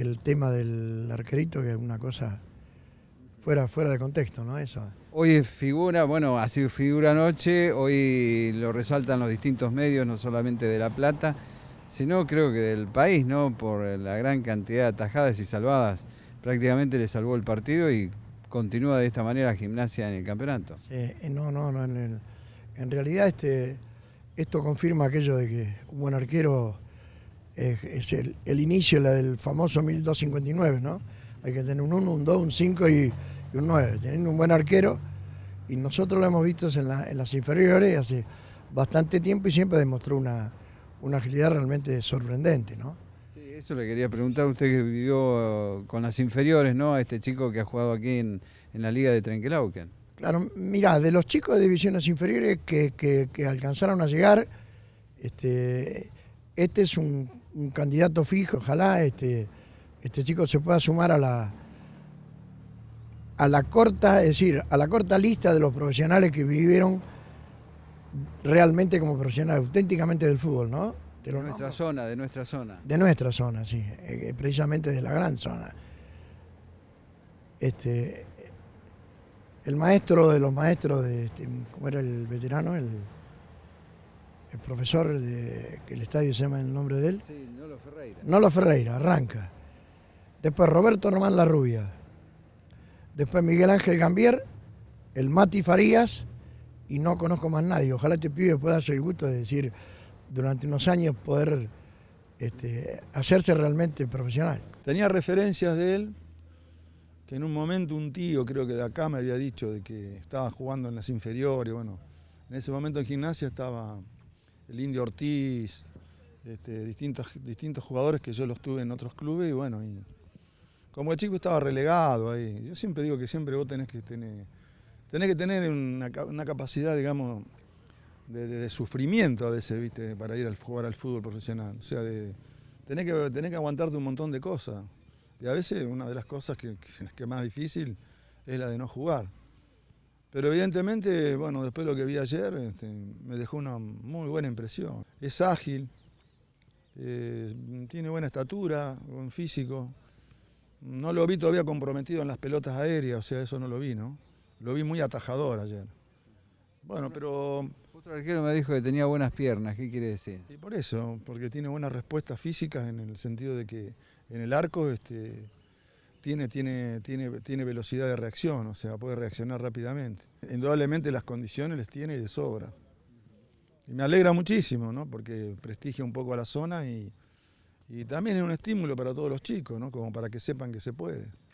el tema del arquerito, que es una cosa fuera, fuera de contexto, ¿no? Eso. Hoy figura, bueno, ha sido figura anoche, hoy lo resaltan los distintos medios, no solamente de La Plata, sino creo que del país, ¿no? Por la gran cantidad de atajadas y salvadas. Prácticamente le salvó el partido y continúa de esta manera la gimnasia en el campeonato. Eh, no, no, no. En, en realidad este, esto confirma aquello de que un buen arquero es, el, inicio la del famoso 1259, ¿no? Hay que tener un 1, un 2, un 5 y, un 9, teniendo un buen arquero. Y nosotros lo hemos visto en, las inferiores hace bastante tiempo y siempre demostró una, agilidad realmente sorprendente, ¿no? eso le quería preguntar, a usted que vivió uh, con las inferiores, ¿no? A este chico que ha jugado aquí en, la liga de Trenquelauquen. Claro, mira, de los chicos de divisiones inferiores que, que alcanzaron a llegar, este, este es un un candidato fijo, ojalá este, este chico se pueda sumar a la, a la corta, es decir, a la corta lista de los profesionales que vivieron realmente como profesionales, auténticamente del fútbol, ¿no? de nuestra zona, de nuestra zona. De nuestra zona, sí, eh, eh, precisamente de la gran zona. Este, el maestro de los maestros, de este, ¿cómo era el veterano? El, el profesor de, que el estadio se llama en el nombre de él. Sí, Nolo Ferreira. Nolo Ferreira, arranca. Después Roberto Román La Rubia. Después Miguel Ángel Gambier, el Mati Farías y no conozco más nadie. Ojalá este pibe pueda hacer el gusto de decir durante unos años poder este, hacerse realmente profesional. Tenía referencias de él, que en un momento un tío, creo que de acá me había dicho, de que estaba jugando en las inferiores, bueno, en ese momento en gimnasia estaba el Indio Ortiz, este, distintos, distintos jugadores que yo los tuve en otros clubes y bueno, como el chico estaba relegado ahí, yo siempre digo que siempre vos tenés que tener, que tener una, capacidad, digamos, de, sufrimiento a veces, para ir a jugar al fútbol profesional. O sea, tenés, que, que aguantarte un montón de cosas. Y a veces una de las cosas que, que, que más difícil es la de no jugar. Pero evidentemente, bueno, después de lo que vi ayer, este, me dejó una muy buena impresión. Es ágil, tiene buena estatura, buen físico. No lo vi todavía comprometido en las pelotas aéreas, o sea, eso no lo vi, ¿no? Lo vi muy atajador ayer. Bueno, pero... Otro arquero me dijo que tenía buenas piernas, ¿qué quiere decir? Y por eso, porque tiene buenas respuestas físicas en el sentido de que en el arco este, tiene, tiene, tiene, tiene velocidad de reacción, o sea, puede reaccionar rápidamente. Indudablemente las condiciones les tiene y de sobra. Y me alegra muchísimo, ¿no? Porque prestigia un poco a la zona y, y también es un estímulo para todos los chicos, ¿no? Como para que sepan que se puede.